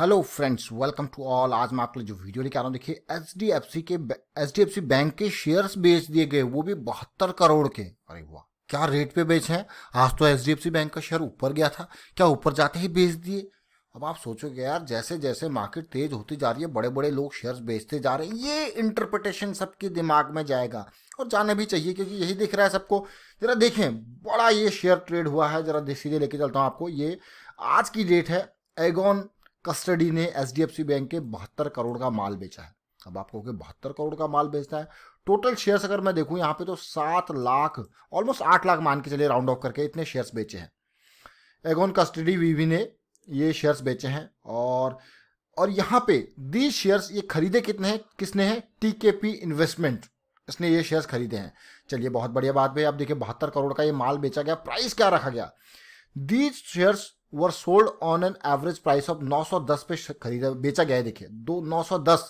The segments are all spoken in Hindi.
hello friends welcome to all आज मैं आपके लिए जो वीडियो लेकर आ रहा हूँ देखिए एच के एच बैंक के शेयर्स बेच दिए गए वो भी बहत्तर करोड़ के अरे वाह क्या रेट पे बेचे हैं आज तो एच बैंक का शेयर ऊपर गया था क्या ऊपर जाते ही बेच दिए अब आप सोचोगे यार जैसे जैसे मार्केट तेज होती जा रही है बड़े बड़े लोग शेयर्स बेचते जा रहे हैं ये इंटरप्रिटेशन सबके दिमाग में जाएगा और जाने भी चाहिए क्योंकि यही दिख रहा है सबको जरा देखें बड़ा ये शेयर ट्रेड हुआ है जरा सीधे लेके चलता हूँ आपको ये आज की डेट है एगोन कस्टडी ने सी बैंक के बहत्तर करोड़ का माल बेचा है अब आप कहोगे बहत्तर करोड़ का माल बेचता है टोटल शेयर्स अगर मैं देखूं यहाँ पे तो सात लाख ऑलमोस्ट आठ लाख मान के चले राउंड ऑफ करके इतने शेयर्स बेचे हैं एगोन कस्टडी वीवी ने ये शेयर्स बेचे हैं और और यहाँ पे दी शेयर्स ये खरीदे कितने हैं किसने हैं टीकेपी इन्वेस्टमेंट इसने ये शेयर्स खरीदे हैं चलिए बहुत बढ़िया बात भाई आप देखिए बहत्तर करोड़ का ये माल बेचा गया प्राइस क्या रखा गया the shares were sold on an average price of 910 पे खरीदा बेचा गया है देखिए दो 910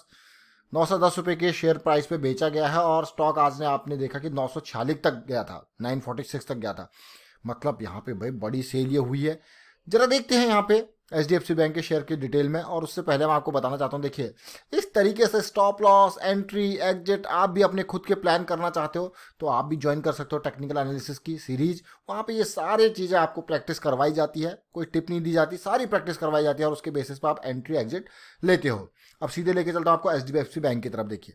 910 रुपए के शेयर प्राइस पे बेचा गया है और स्टॉक आज ने आपने देखा कि 946 तक गया था 946 तक गया था मतलब यहाँ पे भाई बड़ी सेल ये हुई है जरा देखते हैं यहाँ पे H D F C bank के शेयर की डिटेल में और उससे पहले मैं आपको बताना चाहता हूँ देखिए इस तरीके से स्टॉप लॉस एंट्री एग्जिट आप भी अपने खुद के प्लान करना चाहते हो तो आप भी ज्वाइन कर सकते हो टेक्निकल एनालिसिस की सीरीज वहाँ पे ये सारी चीज़ें आपको प्रैक्टिस करवाई जाती है कोई टिप नहीं दी जाती सारी प्रैक्टिस करवाई जाती है और उसके बेसिस पर आप एंट्री एग्जिट लेते हो अब सीधे लेके चलता हूँ आपको H D F C bank की तरफ देखिए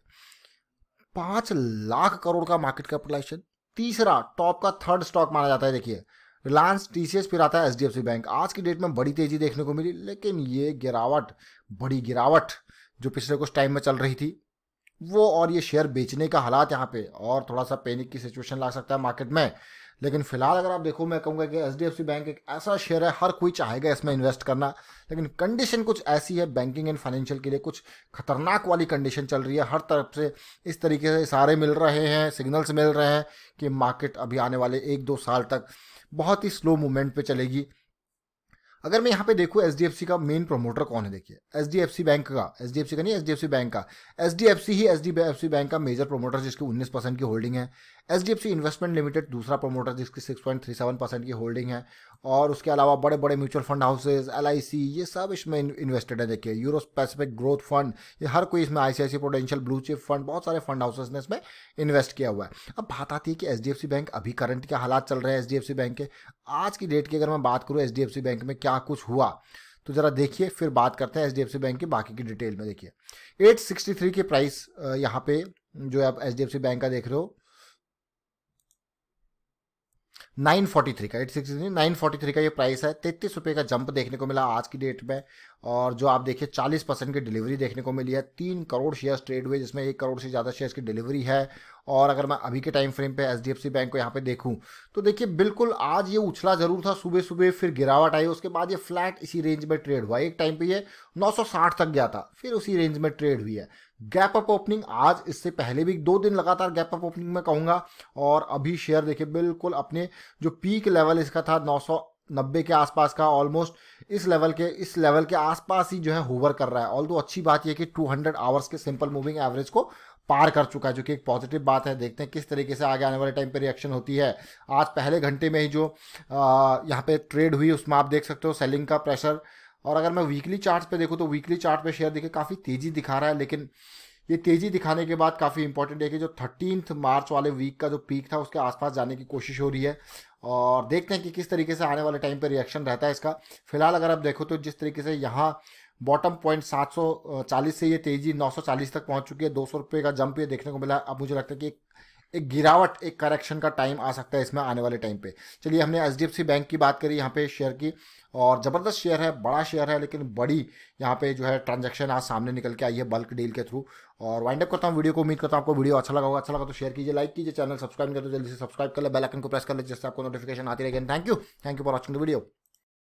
पाँच लाख करोड़ का मार्केट कैपिटलाइजेशन तीसरा टॉप का थर्ड स्टॉक माना जाता है देखिए रिलायंस टी फिर आता है एच बैंक आज की डेट में बड़ी तेजी देखने को मिली लेकिन ये गिरावट बड़ी गिरावट जो पिछले कुछ टाइम में चल रही थी वो और ये शेयर बेचने का हालात यहाँ पे और थोड़ा सा पैनिक की सिचुएशन ला सकता है मार्केट में लेकिन फिलहाल अगर आप देखो मैं कहूँगा कि एच बैंक एक ऐसा शेयर है हर कोई चाहेगा इसमें इन्वेस्ट करना लेकिन कंडीशन कुछ ऐसी है बैंकिंग एंड फाइनेंशियल के लिए कुछ खतरनाक वाली कंडीशन चल रही है हर तरफ से इस तरीके से इशारे मिल रहे हैं सिग्नल्स मिल रहे हैं कि मार्केट अभी आने वाले एक दो साल तक बहुत ही स्लो मूवमेंट पर चलेगी अगर मैं यहाँ पे देखूँ एच का मेन प्रमोटर कौन है देखिए H D F C bank का एच का नहीं एच बैंक का एच डी एफ सी ही H D F C bank का मेजर प्रोमोटर जिसकी 19 परसेंट की होल्डिंग है H D F C investment limited दूसरा प्रमोटर जिसकी six point three seven percent की होल्डिंग है और उसके अलावा बड़े बड़े mutual fund houses L I C ये सब इसमें इन्वेस्टेड है देखिए यूरो स्पेसिफिक ग्रोथ फंड ये हर कोई इसमें I C I C potential blue chip fund बहुत सारे फंड हाउसेज ने इसमें इन्वेस्ट किया हुआ है अब बात आती है कि H D F C bank अभी करंट के हालात चल रहे हैं H D F C bank के आज की डेट की अगर मैं बात करूँ H D F C bank में क्या कुछ हुआ तो ज़रा देखिए फिर बात करते हैं H D F C bank की बाकी की डिटेल में देखिए एट सिक्सटी थ्री की प्राइस यहाँ पे जो आप H D F C bank का देख रहे हो नाइन फोर्टी थ्री का eight six nine forty three का ये प्राइस है तैतीस रुपये का जंप देखने को मिला आज की डेट में और जो आप देखिए चालीस परसेंट की डिलीवरी देखने को मिली है तीन करोड़ शेयर्स ट्रेड हुए जिसमें एक करोड़ से ज़्यादा शेयर्स की डिलीवरी है और अगर मैं अभी के टाइम फ्रेम पे एच बैंक को यहाँ पे देखूँ तो देखिए बिल्कुल आज ये उछला जरूर था सुबह सुबह फिर गिरावट आई उसके बाद ये फ्लैट इसी रेंज में ट्रेड हुआ एक टाइम पे ये 960 तक गया था फिर उसी रेंज में ट्रेड हुई है गैप अप ओपनिंग आज इससे पहले भी दो दिन लगातार गैप अप ओपनिंग में कहूँगा और अभी शेयर देखिए बिल्कुल अपने जो पीक लेवल इसका था नौ नब्बे के आसपास का ऑलमोस्ट इस लेवल के इस लेवल के आसपास ही जो है होवर कर रहा है ऑल दो अच्छी बात यह कि 200 आवर्स के सिंपल मूविंग एवरेज को पार कर चुका है जो कि एक पॉजिटिव बात है देखते हैं किस तरीके से आगे आने वाले टाइम पर रिएक्शन होती है आज पहले घंटे में ही जो यहाँ पे ट्रेड हुई उसमें आप देख सकते हो सेलिंग का प्रेशर और अगर मैं वीकली चार्ट पे देखूँ तो वीकली चार्ट पे शेयर देखिए काफ़ी तेज़ी दिखा रहा है लेकिन ये तेज़ी दिखाने के बाद काफ़ी इंपॉर्टेंट है कि जो थर्टीनथ मार्च वाले वीक का जो पीक था उसके आसपास जाने की कोशिश हो रही है और देखते हैं कि किस तरीके से आने वाले टाइम पर रिएक्शन रहता है इसका फिलहाल अगर आप देखो तो जिस तरीके से यहाँ बॉटम पॉइंट 740 से ये तेजी 940 तक पहुंच चुकी है दो सौ रुपये का जंप ये देखने को मिला अब मुझे लगता है कि एक एक गिरावट एक करेक्शन का टाइम आ सकता है इसमें आने वाले टाइम पे चलिए हमने एच बैंक की बात करी यहाँ पे शेयर की और ज़बरदस्त शेयर है बड़ा शेयर है लेकिन बड़ी यहाँ पे जो है ट्रांजैक्शन आज सामने निकल के आई है बल्क डील के थ्रू और वाइंड अप करता हूँ वीडियो को उम्मीद करता हूँ आपको वीडियो अच्छा लगा होगा अच्छा लगा तो शेयर कीजिए लाइक कीजिए चैनल सब्सक्राइब कर दो जल्दी से सब्सक्राइब कर ले बेलाइकन को प्रेस कर ले जिससे आपको नोटिफिकेशन आती रहेगी thank you thank you for watching the video